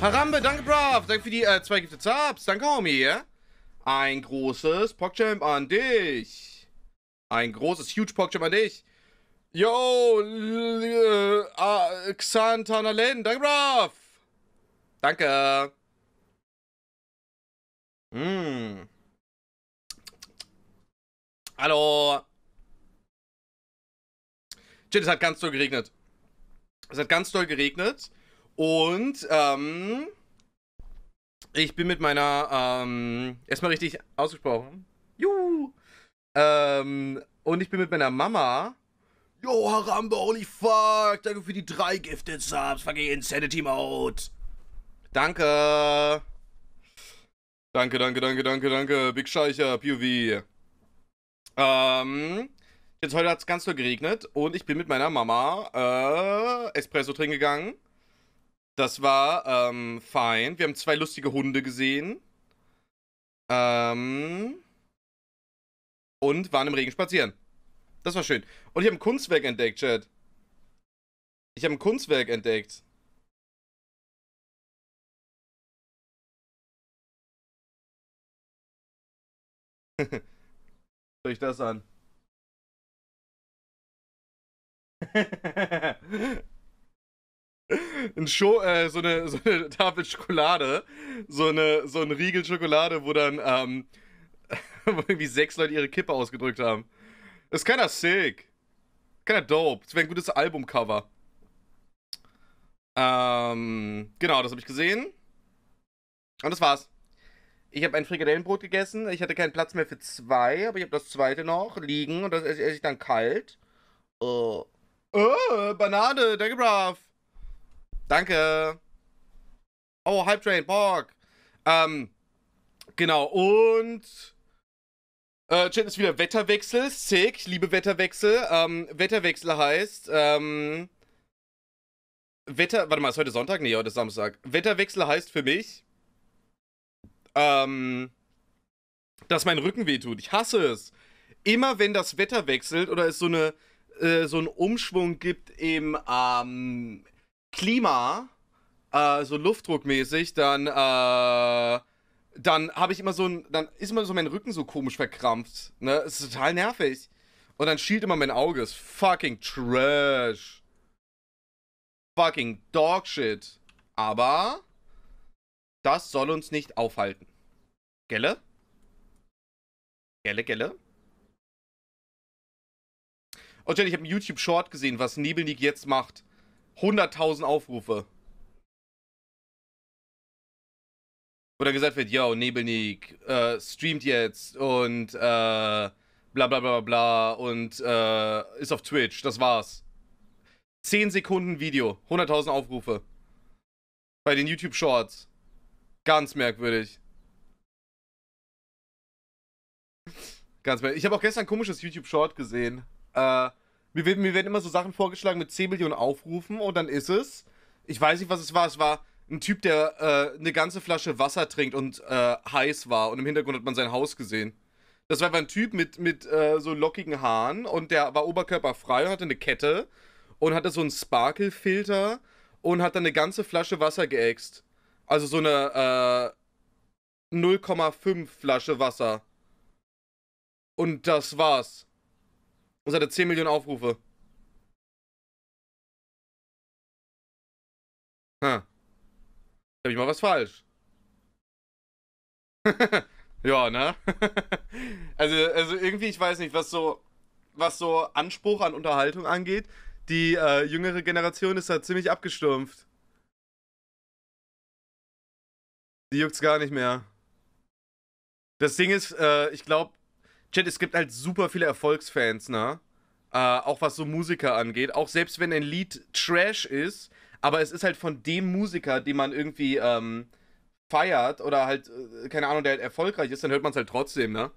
Harambe, danke, Brav. Danke für die äh, zwei Gifte Zaps, Danke, Homie. Ein großes Pogchamp an dich. Ein großes Huge Pogchamp an dich. Yo, äh, ah, Xantana Len. Danke, Brav. Danke. Mm. Hallo. Shit, es hat ganz doll geregnet. Es hat ganz doll geregnet. Und ähm, ich bin mit meiner, ähm, erstmal richtig ausgesprochen. Juhu! Ähm, und ich bin mit meiner Mama. Yo, Harambe, holy fuck! Danke für die drei Gifted Subs. Fange Insanity Mode. Danke. Danke, danke, danke, danke, danke. Big Scheicher, POV. Ähm, jetzt heute hat es ganz doll geregnet und ich bin mit meiner Mama äh, Espresso trinken gegangen. Das war ähm, fein. Wir haben zwei lustige Hunde gesehen. Ähm, und waren im Regen spazieren. Das war schön. Und ich habe ein Kunstwerk entdeckt, Chad. Ich habe ein Kunstwerk entdeckt. Soll ich das an? ein Show, äh, so, eine, so, eine, Tafel Schokolade, so, eine, so ein Riegel Schokolade, wo dann ähm, wo irgendwie sechs Leute ihre Kippe ausgedrückt haben. Das ist keiner sick. Keiner dope. Das wäre ein gutes Albumcover. Ähm, genau, das habe ich gesehen. Und das war's. Ich habe ein Frikadellenbrot gegessen. Ich hatte keinen Platz mehr für zwei, aber ich habe das zweite noch liegen und das esse ich dann kalt. Oh, oh Banane, danke, brav. Danke. Oh, Hype Train, Borg. Ähm, genau, und. Äh, Chat ist wieder Wetterwechsel. Sick, liebe Wetterwechsel. Ähm, Wetterwechsel heißt, ähm, Wetter. Warte mal, ist heute Sonntag? Nee, heute ist Samstag. Wetterwechsel heißt für mich, ähm, dass mein Rücken wehtut. Ich hasse es. Immer wenn das Wetter wechselt oder es so eine, äh, so einen Umschwung gibt im, ähm, Klima, äh, so luftdruckmäßig, dann, äh, dann habe ich immer so ein, dann ist immer so mein Rücken so komisch verkrampft. Ne? ist total nervig. Und dann schielt immer mein Auge. Ist fucking trash. Fucking dogshit. Aber das soll uns nicht aufhalten. Gelle? Gelle, gelle? Und Jen, ich habe einen YouTube-Short gesehen, was Nebelnik jetzt macht. 100.000 Aufrufe. Wo dann gesagt wird, yo, Nebelnik äh, streamt jetzt und äh, bla bla bla bla und äh, ist auf Twitch, das war's. 10 Sekunden Video, 100.000 Aufrufe. Bei den YouTube Shorts. Ganz merkwürdig. Ganz merkwürdig. Ich habe auch gestern ein komisches YouTube Short gesehen. Äh, mir, mir werden immer so Sachen vorgeschlagen mit 10 Millionen Aufrufen und dann ist es. Ich weiß nicht, was es war. Es war ein Typ, der äh, eine ganze Flasche Wasser trinkt und äh, heiß war und im Hintergrund hat man sein Haus gesehen. Das war einfach ein Typ mit, mit äh, so lockigen Haaren und der war oberkörperfrei und hatte eine Kette und hatte so einen Sparkle-Filter und hat dann eine ganze Flasche Wasser geäxt. Also so eine 0,5 äh, Flasche Wasser. Und das war's. Und hatte 10 Millionen Aufrufe. Hm. Hab ich mal was falsch. ja, ne? also, also irgendwie, ich weiß nicht, was so, was so Anspruch an Unterhaltung angeht, die äh, jüngere Generation ist da ziemlich abgestumpft. Die juckt's gar nicht mehr. Das Ding ist, äh, ich glaube, Chat, es gibt halt super viele Erfolgsfans, ne? Äh, auch was so Musiker angeht. Auch selbst wenn ein Lied Trash ist, aber es ist halt von dem Musiker, den man irgendwie ähm, feiert oder halt, äh, keine Ahnung, der halt erfolgreich ist, dann hört man es halt trotzdem, ne?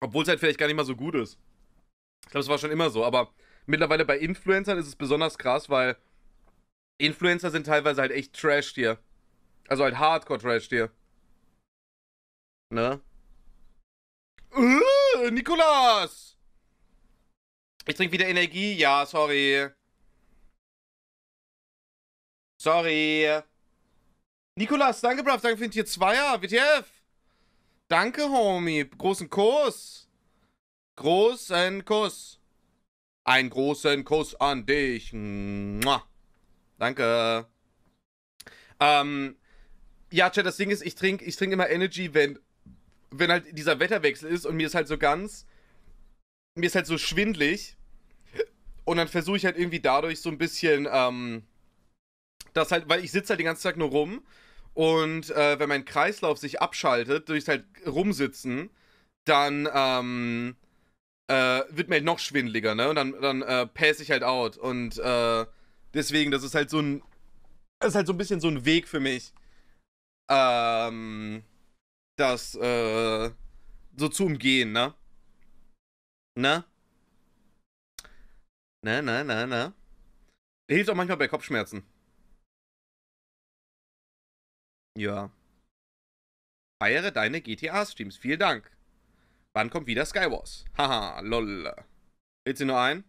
Obwohl es halt vielleicht gar nicht mal so gut ist. Ich glaube, es war schon immer so, aber mittlerweile bei Influencern ist es besonders krass, weil Influencer sind teilweise halt echt Trash-Tier. Also halt Hardcore-Trash-Tier. Ne? Uh, Nikolas! Ich trinke wieder Energie. Ja, sorry. Sorry. Nikolas, danke, Brav. Danke für den Tier 2er. WTF. Danke, Homie. Großen Kuss. Großen Kuss. Einen großen Kuss an dich. Mua. Danke. Ähm, ja, Chat, das Ding ist, ich trinke ich trink immer Energy, wenn wenn halt dieser Wetterwechsel ist und mir ist halt so ganz, mir ist halt so schwindlig und dann versuche ich halt irgendwie dadurch so ein bisschen, ähm, das halt, weil ich sitze halt den ganzen Tag nur rum und äh, wenn mein Kreislauf sich abschaltet, durch halt rumsitzen, dann ähm, äh, wird mir halt noch schwindeliger, ne? Und dann, dann äh, pass ich halt out. Und äh, deswegen, das ist halt so ein. Das ist halt so ein bisschen so ein Weg für mich. Ähm das äh, so zu umgehen, ne? Ne? Ne, ne, ne, ne. Hilft auch manchmal bei Kopfschmerzen. Ja. Feiere deine GTA-Streams. Vielen Dank. Wann kommt wieder Skywars? Haha, lol. Hält sie nur ein?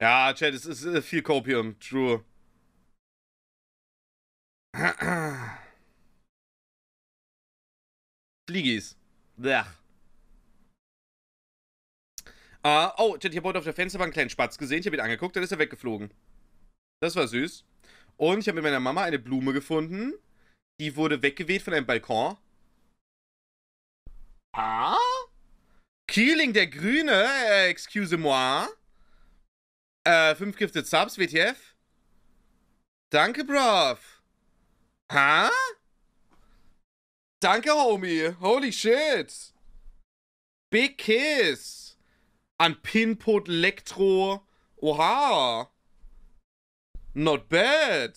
Ja, Chat, es ist äh, viel Copium. True. Ligis. Blech. Uh, oh, ich habe heute auf der Fensterbank einen kleinen Spatz gesehen. Ich habe ihn angeguckt, dann ist er weggeflogen. Das war süß. Und ich habe mit meiner Mama eine Blume gefunden. Die wurde weggeweht von einem Balkon. Ah? Keeling, der Grüne, äh, excuse moi. Äh, 5 Gifted Subs, WTF. Danke, Brav. Ha? Huh? Danke, Homie. Holy shit. Big Kiss. An Pinput Electro. Oha. Not bad.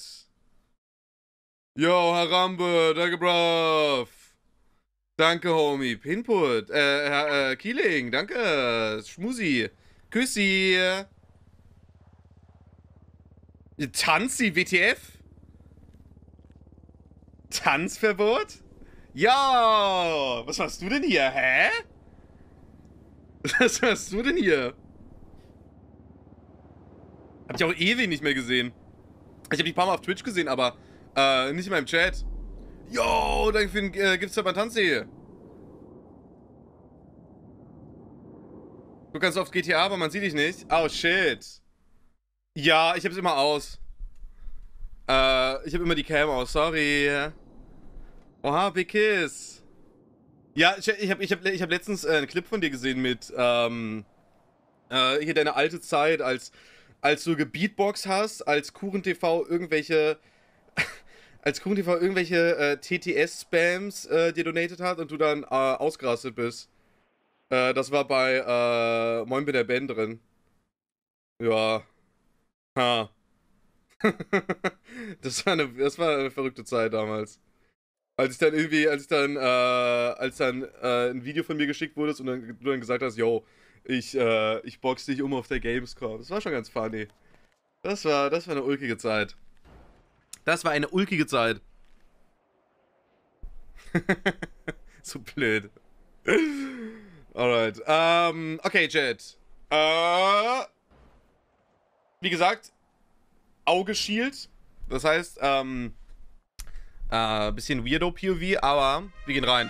Yo, Harambe. Danke, brav. Danke, Homie. Pinput. Äh, äh, Keeling. Danke. Schmusi. Küssi. Tanzi, WTF? Tanzverbot? Ja, was machst du denn hier, hä? Was machst du denn hier? Hab ich auch ewig eh nicht mehr gesehen. Ich habe dich ein paar Mal auf Twitch gesehen, aber äh, nicht in meinem Chat. Yo, danke für den äh, Gifts der Tanzsee. Du kannst oft GTA, aber man sieht dich nicht. Oh, shit. Ja, ich hab's immer aus. Äh, ich hab immer die Cam aus, sorry. Oha, Big Kiss. Ja, ich, ich habe ich hab, ich hab letztens äh, einen Clip von dir gesehen mit ähm, äh, hier deine alte Zeit, als, als du Gebeatbox hast, als KuchenTV irgendwelche als KuchenTV irgendwelche äh, TTS-Spams äh, dir donated hat und du dann äh, ausgerastet bist. Äh, das war bei äh, Moin bin der Ben drin. Ja. Ha. das, war eine, das war eine verrückte Zeit damals. Als ich dann irgendwie, als ich dann, äh, als dann äh, ein Video von mir geschickt wurde und dann, du dann gesagt hast, yo, ich, äh, ich box dich um auf der Gamescom. Das war schon ganz funny. Das war, das war eine ulkige Zeit. Das war eine ulkige Zeit. so blöd. Alright. Ähm, okay, Jet. Äh, wie gesagt, Auge Shield. Das heißt, ähm, äh, bisschen weirdo POV, aber wir gehen rein.